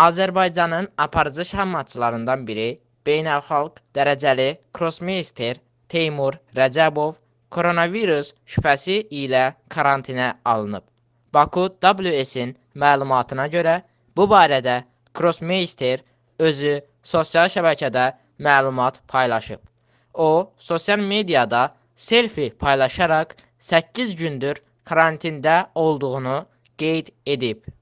Azərbaycanın aparıcı şahmatçılarından biri, beynəlxalq dərəcəli krossmeyster Teymur Rəcəbov koronavirus şübhəsi ilə karantinə alınıb. Baku WS-in məlumatına görə bu barədə krossmeyster özü sosial şəbəkədə məlumat paylaşıb. O, sosial mediada selfi paylaşaraq 8 gündür karantində olduğunu qeyd edib.